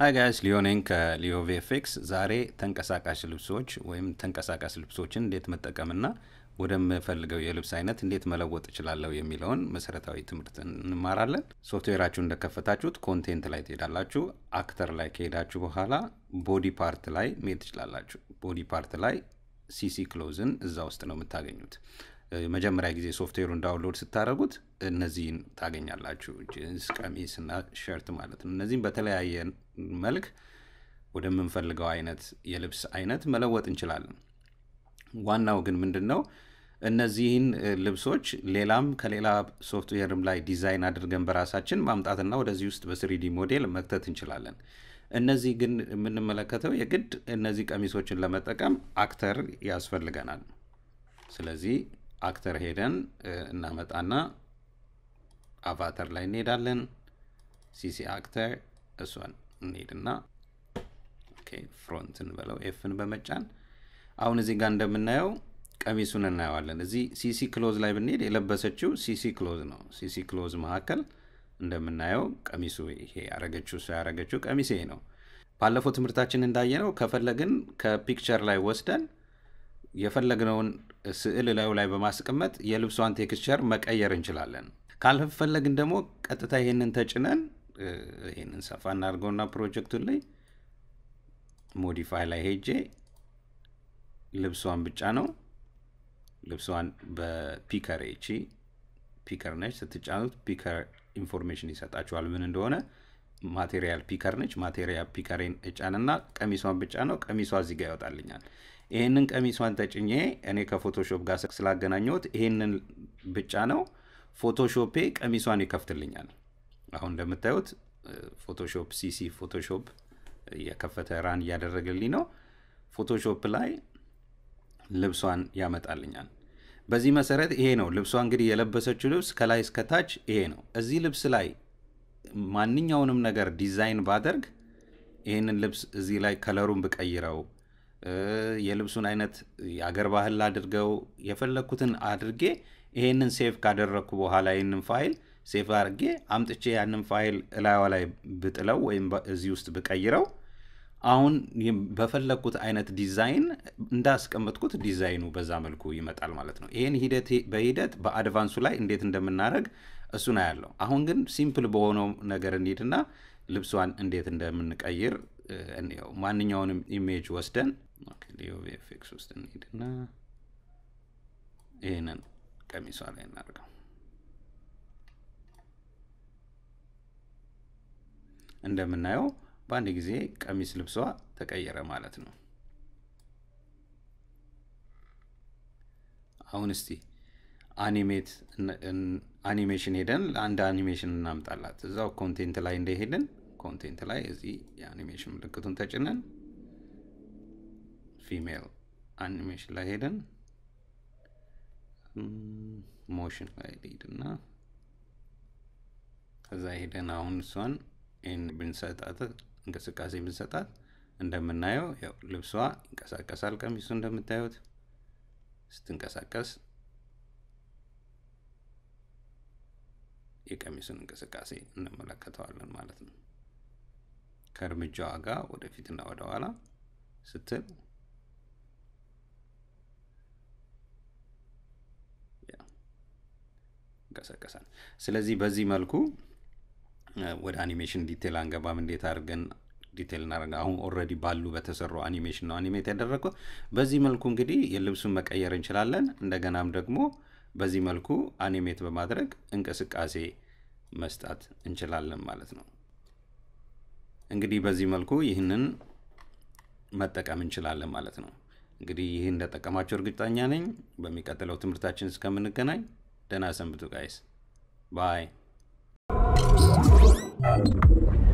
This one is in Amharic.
ሀይ ጋይስ ሊዮኔን ከሊዮ ቪኤፍኤክስ ዛሬ ተንቀሳቃሽ ልብሶች ወይም ተንቀሳቃሽ ልብሶችን እንዴት መጠቀምና ወደምፈልገው የልብስ አይነት እንዴት መለወጥ እችላለሁ የሚለውን መሰረታዊ ትምህርት እንማራለን። ሶፍትዌራችሁ እንደከፈታችሁት ኮንቴንት ላይ ትሄዳላችሁ። አክተር ላይ ከሄዳችሁ በኋላ ቦዲ ፓርት ላይ መሄድ ትችላላችሁ። ቦዲ ፓርት ላይ ሲሲ ክሎዝን እዛ ውስጥ ነው የምታገኙት። መጀመሪያ ጊዜ ሶፍትዌሩን ዳውንሎድ ስታደረጉት እነዚህን ታገኛላችሁ። ጂንስ ቀሚስ እና ሸርት ማለት ነው። እነዚህም በተለያየ መልክ ወደምንፈልገው አይነት የልብስ አይነት መለወጥ እንችላለን። ዋናው ግን ምንድን ነው እነዚህን ልብሶች ሌላም ከሌላ ሶፍትዌርም ላይ ዲዛይን አድርገን በራሳችን ማምጣትና ወደዚህ ውስጥ በስሪዲ ሞዴል መክተት እንችላለን። እነዚህ ግን የምንመለከተው የግድ እነዚህ ቀሚሶችን ለመጠቀም አክተር ያስፈልገናል። ስለዚህ አክተር ሄደን እናመጣና አቫተር ላይ እንሄዳለን። ሲሲ አክተር እሷን እንሄድና ፍሮንትን በለው ኤፍን በመጫን አሁን እዚህ ጋር እንደምናየው ቀሚሱን እናየዋለን። እዚህ ሲሲ ክሎዝ ላይ ብንሄድ የለበሰችው ሲሲ ክሎዝ ነው። ሲሲ ክሎዝ መካከል እንደምናየው ቀሚሱ ይሄ ያረገችው እሷ ያረገችው ቀሚስ ይሄ ነው። ባለፈው ትምህርታችን እንዳየነው ከፈለግን ከፒክቸር ላይ ወስደን የፈለግነውን ስዕል ላዩ ላይ በማስቀመጥ የልብሷን ቴክስቸር መቀየር እንችላለን። ካልፈለግን ደግሞ ቀጥታ ይሄንን ተጭነን ይህንን ሰፋ እናድርገውና ፕሮጀክቱን ላይ ሞዲፋይ ላይ ሄጄ ልብሷን ብቻ ነው ልብሷን በፒከር ቺ ፒከር ነች። ስትጫኑት ፒከር ኢንፎርሜሽን ይሰጣችኋል ምን እንደሆነ ማቴሪያል ፒከር ነች። ማቴሪያል ፒከሬን እጫንና ቀሚሷን ብጫ ነው ቀሚሷ እዚህ ጋር ይወጣልኛል። ይህንን ቀሚሷን ተጭኜ እኔ ከፎቶሾፕ ጋር ስላገናኘሁት ይህንን ብጫ ነው ፎቶሾፔ ቀሚሷን ይከፍትልኛል። አሁን እንደምታዩት ፎቶሾፕ ሲሲ ፎቶሾፕ የከፈተ ራን እያደረገልኝ ነው። ፎቶሾፕ ላይ ልብሷን ያመጣልኛል። በዚህ መሰረት ይሄ ነው ልብሷ እንግዲህ የለበሰችው ልብስ ከላይ እስከታች ይሄ ነው። እዚህ ልብስ ላይ ማንኛውንም ነገር ዲዛይን ባደርግ ይህንን ልብስ እዚህ ላይ ከለሩን ብቀይረው የልብሱን አይነት የአገር ባህል አድርገው የፈለግኩትን አድርጌ ይሄንን ሴፍ ካደረግኩ በኋላ ይህንን ፋይል ሴፍ አድርጌ አምጥቼ ያንን ፋይል እላዋ ላይ ብጥለው ወይም እዚህ ውስጥ ብቀይረው አሁን በፈለግኩት አይነት ዲዛይን እንዳስቀመጥኩት ዲዛይኑ በዛ መልኩ ይመጣል ማለት ነው። ይህን ሂደት በሂደት በአድቫንሱ ላይ እንዴት እንደምናደረግ እሱን አያለው። አሁን ግን ሲምፕል በሆነው ነገር እንሂድና ልብሷን እንዴት እንደምንቀይር እንየው። ማንኛውንም ኢሜጅ ወስደን ቪኤፍኤክስ ውስጥ እንሂድና ይህንን ቀሚሷ ላይ እናደርገው። እንደምናየው በአንድ ጊዜ ቀሚስ ልብሷ ተቀየረ ማለት ነው። አሁን እስቲ አኒሜት አኒሜሽን ሄደን ለአንድ አኒሜሽን እናምጣላት። እዛው ኮንቴንት ላይ እንደሄድን ኮንቴንት ላይ እዚህ የአኒሜሽን ምልክቱን ተጭነን ፊሜል አኒሜሽን ላይ ሄደን ሞሽን ላይ ሄድና ከዛ ሄደን አሁን እሷን ይህን ብንሰጣት እንቅስቃሴ ብንሰጣት እንደምናየው ያው ልብሷ ይንቀሳቀሳል። ቀሚሱ እንደምታዩት ስትንቀሳቀስ የቀሚሱን እንቅስቃሴ እንመለከተዋለን ማለት ነው። ከእርምጃዋ ጋር ወደፊትና ወደኋላ ስትል እንቀሳቀሳል። ስለዚህ በዚህ መልኩ ወደ አኒሜሽን ዲቴል አንገባም። እንዴት አድርገን ዲቴል እናደርገ አሁን ኦረዲ ባሉ በተሰሩ አኒሜሽን ነው አኒሜት ያደረገው። በዚህ መልኩ እንግዲህ የልብሱን መቀየር እንችላለን። እንደገናም ደግሞ በዚህ መልኩ አኒሜት በማድረግ እንቅስቃሴ መስጣት እንችላለን ማለት ነው። እንግዲህ በዚህ መልኩ ይህንን መጠቀም እንችላለን ማለት ነው። እንግዲህ ይህ እንደጠቀማቸው እርግጠኛ ነኝ። በሚቀጥለው ትምህርታችን እስከምንገናኝ ደና ሰንብቱ ጋይስ ባይ። Um,